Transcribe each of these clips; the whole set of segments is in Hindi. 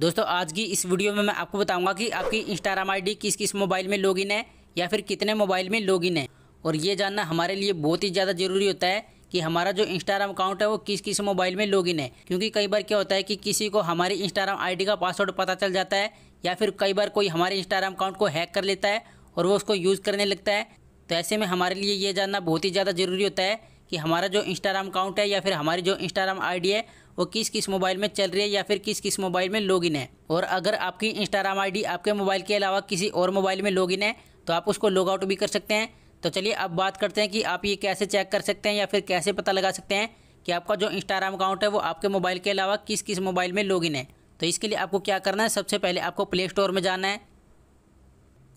दोस्तों आज की इस वीडियो में मैं आपको बताऊंगा कि आपकी इंस्टाग्राम आईडी किस किस मोबाइल में लॉगिन है या फिर कितने मोबाइल में लॉगिन है और ये जानना हमारे लिए बहुत ही ज़्यादा ज़रूरी होता है कि हमारा जो इंस्टाग्राम अकाउंट है वो किस किस मोबाइल में लॉगिन है क्योंकि कई बार क्या होता है कि किसी को हमारी इंस्टाग्राम आई का पासवर्ड पता चल जाता है या फिर कई बार कोई हमारे इंस्टाग्राम अकाउंट को हैक कर लेता है और वो उसको यूज़ करने लगता है तो ऐसे में हमारे लिए ये जानना बहुत ही ज़्यादा ज़रूरी होता है कि हमारा जो इंस्टाग्राम अकाउंट है या फिर हमारी जो इंस्टाग्राम आईडी है वो किस किस मोबाइल में चल रही है या फिर किस किस मोबाइल में लॉगिन है और अगर आपकी इंस्टाग्राम आईडी आपके मोबाइल के अलावा किसी और मोबाइल में लॉगिन है तो आप उसको लॉग आउट भी कर सकते हैं तो चलिए अब बात करते हैं कि आप ये कैसे चेक कर सकते हैं या फिर कैसे पता लगा सकते हैं कि आपका जो इंस्टाग्राम अकाउंट है वो आपके मोबाइल के अलावा किस किस मोबाइल में लॉगिन है तो इसके लिए आपको क्या करना है सबसे पहले आपको प्ले स्टोर में जाना है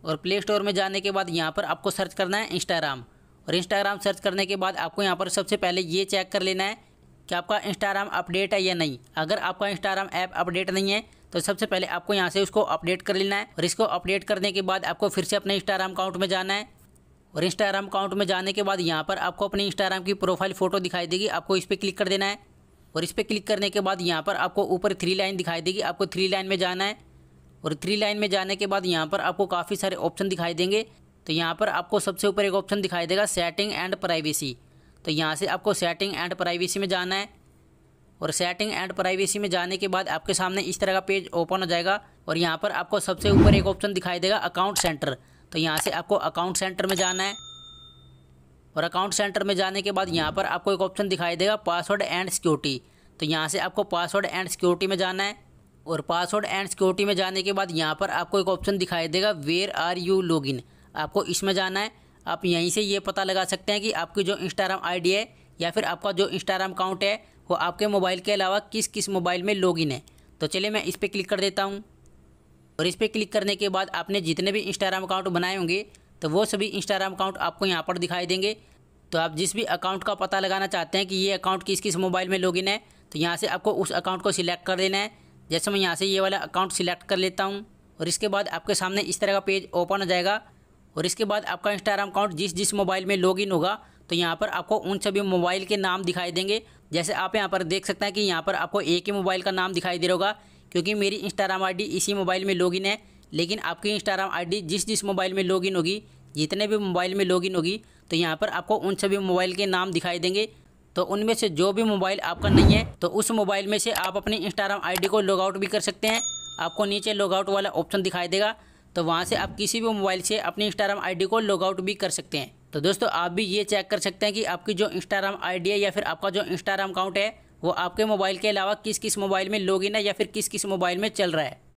और प्ले स्टोर में जाने के बाद यहाँ पर आपको सर्च करना है इंस्टाग्राम और इंस्टाग्राम सर्च करने के बाद आपको यहाँ पर सबसे पहले ये चेक कर लेना है कि आपका इंस्टाग्राम अपडेट है या नहीं अगर आपका इंस्टाग्राम ऐप अपडेट नहीं है तो सबसे पहले आपको यहाँ से उसको अपडेट कर लेना है और इसको अपडेट करने के बाद आपको फिर से अपने इंस्टाग्राम अकाउंट में जाना है और इंस्टाग्राम अकाउंट में जाने के बाद यहाँ पर आपको अपने इंस्टाग्राम की प्रोफाइल फ़ोटो दिखाई देगी आपको इस पर क्लिक कर देना है और इस पर क्लिक करने के बाद यहाँ पर आपको ऊपर थ्री लाइन दिखाई देगी आपको थ्री लाइन में जाना है और थ्री लाइन में जाने के बाद यहाँ पर आपको काफ़ी सारे ऑप्शन दिखाई देंगे तो यहाँ पर आपको सबसे ऊपर एक ऑप्शन दिखाई देगा सेटिंग एंड प्राइवेसी तो यहाँ से आपको सेटिंग एंड प्राइवेसी में जाना है और सेटिंग एंड प्राइवेसी में जाने के बाद आपके सामने इस तरह का पेज ओपन हो जाएगा और यहाँ पर आपको सबसे ऊपर एक ऑप्शन दिखाई देगा अकाउंट सेंटर तो यहाँ से आपको अकाउंट सेंटर में जाना है और अकाउंट सेंटर में जाने के बाद यहाँ पर आपको एक ऑप्शन दिखाई देगा पासवर्ड एंड सिक्योरिटी तो यहाँ से आपको पासवर्ड एंड सिक्योरिटी में जाना है और पासवर्ड एंड सिक्योरिटी में जाने के बाद यहाँ पर आपको एक ऑप्शन दिखाई देगा वेयर आर यू लॉगिन आपको इसमें जाना है आप यहीं से ये पता लगा सकते हैं कि आपकी जो इंस्टाग्राम आईडी है या फिर आपका जो इंस्टाग्राम अकाउंट है वो आपके मोबाइल के अलावा किस किस मोबाइल में लॉगिन है तो चलिए मैं इस पर क्लिक कर देता हूँ और इस पर क्लिक करने के बाद आपने जितने भी इंस्टाग्राम अकाउंट बनाए होंगे तो वो सभी इंस्टाग्राम अकाउंट आपको यहाँ पर दिखाई देंगे तो आप जिस भी अकाउंट का पता लगाना चाहते हैं कि ये अकाउंट किस किस मोबाइल में लॉगिन है तो यहाँ से आपको उस अकाउंट को सिलेक्ट कर देना है जैसे मैं यहाँ से ये वाला अकाउंट सिलेक्ट कर लेता हूँ और इसके बाद आपके सामने इस तरह का पेज ओपन हो जाएगा और इसके बाद आपका इंस्टाग्राम अकाउंट जिस जिस मोबाइल में लॉगिन होगा तो यहाँ पर आपको उन सभी मोबाइल के नाम दिखाई देंगे जैसे आप यहाँ पर देख सकते हैं कि यहाँ पर आपको एक ही मोबाइल का नाम दिखाई दे रहा होगा क्योंकि मेरी इंस्टाग्राम आईडी इसी मोबाइल में लॉगिन है लेकिन आपकी इंस्टाग्राम आईडी जिस जिस मोबाइल में लॉगिन होगी जितने भी मोबाइल में लॉगिन होगी तो यहाँ पर आपको उन सभी मोबाइल के नाम दिखाई देंगे तो उनमें से जो भी मोबाइल आपका नहीं है तो उस मोबाइल में से आप अपनी इंस्टाग्राम आई को लॉगआउट भी कर सकते हैं आपको नीचे लॉगआउट वाला ऑप्शन दिखाई देगा तो वहाँ से आप किसी भी मोबाइल से अपनी इंस्टाग्राम आईडी को लॉगआउट भी कर सकते हैं तो दोस्तों आप भी ये चेक कर सकते हैं कि आपकी जो इंस्टाग्राम आईडी है या फिर आपका जो इंस्टाग्राम अकाउंट है वो आपके मोबाइल के अलावा किस किस मोबाइल में लॉग है या फिर किस किस मोबाइल में चल रहा है